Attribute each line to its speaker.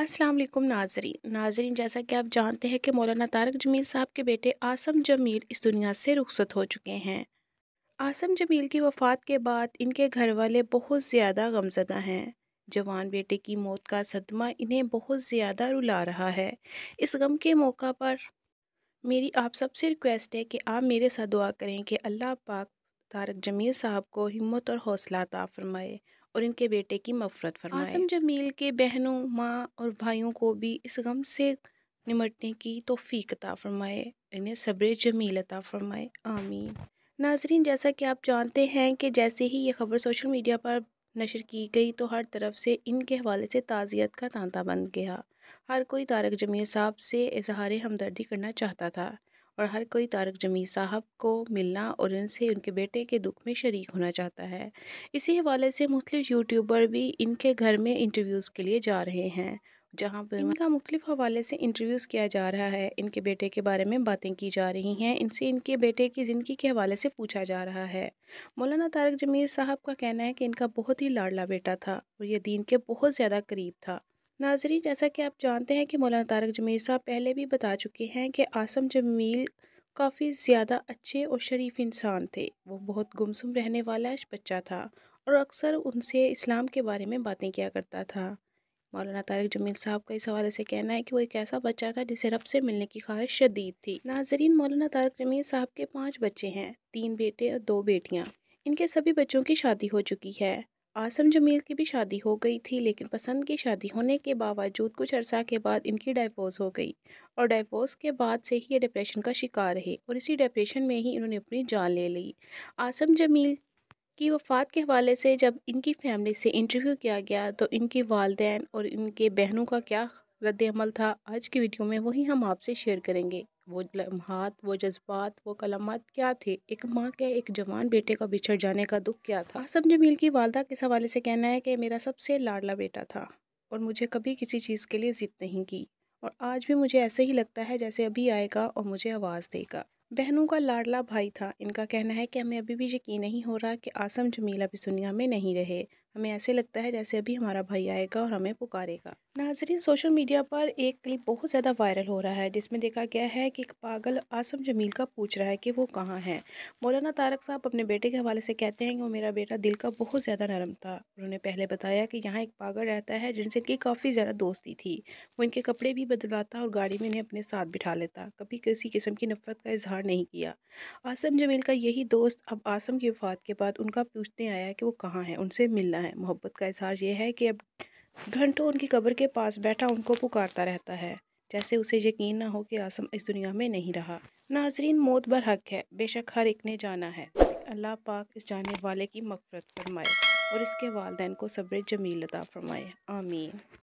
Speaker 1: अस्सलाम वालेकुम नाजरीन नाजरीन जैसा कि आप जानते हैं कि मौलाना तारक जमील साहब के बेटे आसम जमील इस दुनिया से रुखसत हो चुके हैं आसम जमील की वफ़ात के बाद इनके घर वाले बहुत ज़्यादा गमजदा हैं जवान बेटे की मौत का सदमा इन्हें बहुत ज़्यादा रुला रहा है इस गम के मौका पर मेरी आप सबसे रिक्वेस्ट है कि आप मेरे साथ दुआ करें कि अल्लाह पाक तारक जमील साहब को हिम्मत और हौसला अता फरमाए और इनके बेटे की मफरत फरमाए आसम जमील के बहनों माँ और भाइयों को भी इस गम से निमटने की तोफ़ी अता फ़रमाए इन्हें सब्र जमील अता फ़रमाए आमीन नाजरीन जैसा कि आप जानते हैं कि जैसे ही ये खबर सोशल मीडिया पर नशर की गई तो हर तरफ से इनके हवाले से ताज़ियत का तांता बन गया हर कोई तारक जमील साहब से इजहार हमदर्दी करना चाहता था और हर कोई तारक जमील साहब को मिलना और उनसे उनके बेटे के दुख में शरीक होना चाहता है इसी हवाले से मुख्तु यूट्यूबर भी इनके घर में इंटरव्यूज़ के लिए जा रहे हैं जहाँ पर इनका मुख्तफ हवाले से इंटरव्यूज़ किया जा रहा है इनके बेटे के बारे में बातें की जा रही हैं इनसे इनके बेटे की ज़िंदगी के हवाले से पूछा जा रहा है मौलाना तारक जमीर साहब का कहना है कि इनका बहुत ही लाडला बेटा था और ये दीन के बहुत ज़्यादा करीब था नाजरी जैसा कि आप जानते हैं कि मौलाना तारक जमील साहब पहले भी बता चुके हैं कि आसम जमील काफ़ी ज़्यादा अच्छे और शरीफ इंसान थे वो बहुत गुमसुम रहने वाला बच्चा था और अक्सर उनसे इस्लाम के बारे में बातें किया करता था मौलाना तारक जमील साहब का इस हवाले से कहना है कि वो एक ऐसा बच्चा था जिसे रब से मिलने की ख्वाहिश शदीद थी नाजरीन मौलाना तारक जमील साहब के पाँच बच्चे हैं तीन बेटे और दो बेटियाँ इनके सभी बच्चों की शादी हो चुकी है आसम जमील की भी शादी हो गई थी लेकिन पसंद की शादी होने के बावजूद कुछ अरसा के बाद इनकी डाइवोर्स हो गई और डाइवोर्स के बाद से ही ये डिप्रेशन का शिकार रहे और इसी डिप्रेशन में ही इन्होंने अपनी जान ले ली आसम जमील की वफ़ात के हवाले से जब इनकी फैमिली से इंटरव्यू किया गया तो इनके वालदेन और इनके बहनों का क्या रद्द अमल था आज की वीडियो में वही हम आपसे शेयर करेंगे वो लम्हात वो जज्बात वो कलमात क्या थे एक माँ के एक जवान बेटे का बिछड़ जाने का दुख क्या था आसम जमील की वालदा के हवाले से कहना है कि मेरा सबसे लाडला बेटा था और मुझे कभी किसी चीज़ के लिए ज़िद नहीं की और आज भी मुझे ऐसे ही लगता है जैसे अभी आएगा और मुझे आवाज़ देगा बहनों का लाडला भाई था इनका कहना है कि हमें अभी भी यकीन नहीं हो रहा कि आसम जमील अब इस दुनिया में नहीं रहे हमें ऐसे लगता है जैसे अभी हमारा भाई आएगा और हमें पुकारेगा नाजरीन सोशल मीडिया पर एक क्लिप बहुत ज़्यादा वायरल हो रहा है जिसमें देखा गया है कि एक पागल आसम जमील का पूछ रहा है कि वो कहाँ है मौलाना तारक साहब अपने बेटे के हवाले से कहते हैं कि वो मेरा बेटा दिल का बहुत ज़्यादा नरम था उन्होंने पहले बताया कि यहाँ एक पागल रहता है जिनसे इनकी काफ़ी ज़्यादा दोस्ती थी वो इनके कपड़े भी बदलवाता और गाड़ी में इन्हें अपने साथ बिठा लेता कभी किसी किस्म की नफरत का इजहार नहीं किया आसम जमील का यही दोस्त अब आसम की वफात के बाद उनका पूछने आया कि वो कहाँ है उनसे मिलना है मोहब्बत का इजहार ये है कि अब घंटों उनकी कब्र के पास बैठा उनको पुकारता रहता है जैसे उसे यकीन ना हो कि आसम इस दुनिया में नहीं रहा नाजरीन मौत बर हक है बेशक हर एक ने जाना है अल्लाह पाक इस जाने वाले की मफरत फरमाए और इसके वालदेन को सब्र जमील अदा फरमाए आमीन